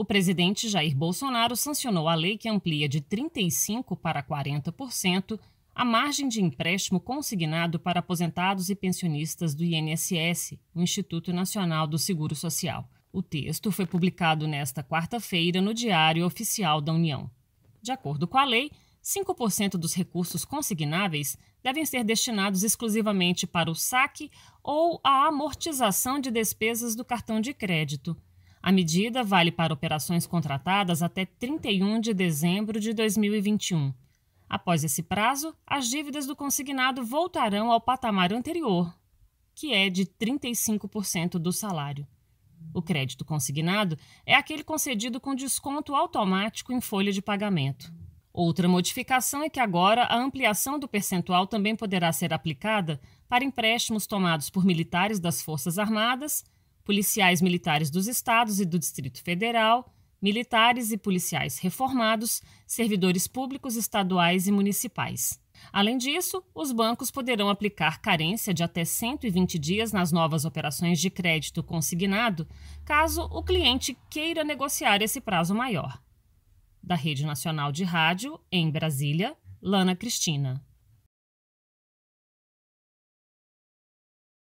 O presidente Jair Bolsonaro sancionou a lei que amplia de 35% para 40% a margem de empréstimo consignado para aposentados e pensionistas do INSS, o Instituto Nacional do Seguro Social. O texto foi publicado nesta quarta-feira no Diário Oficial da União. De acordo com a lei, 5% dos recursos consignáveis devem ser destinados exclusivamente para o saque ou a amortização de despesas do cartão de crédito a medida vale para operações contratadas até 31 de dezembro de 2021. Após esse prazo, as dívidas do consignado voltarão ao patamar anterior, que é de 35% do salário. O crédito consignado é aquele concedido com desconto automático em folha de pagamento. Outra modificação é que agora a ampliação do percentual também poderá ser aplicada para empréstimos tomados por militares das Forças Armadas policiais militares dos estados e do Distrito Federal, militares e policiais reformados, servidores públicos estaduais e municipais. Além disso, os bancos poderão aplicar carência de até 120 dias nas novas operações de crédito consignado, caso o cliente queira negociar esse prazo maior. Da Rede Nacional de Rádio, em Brasília, Lana Cristina.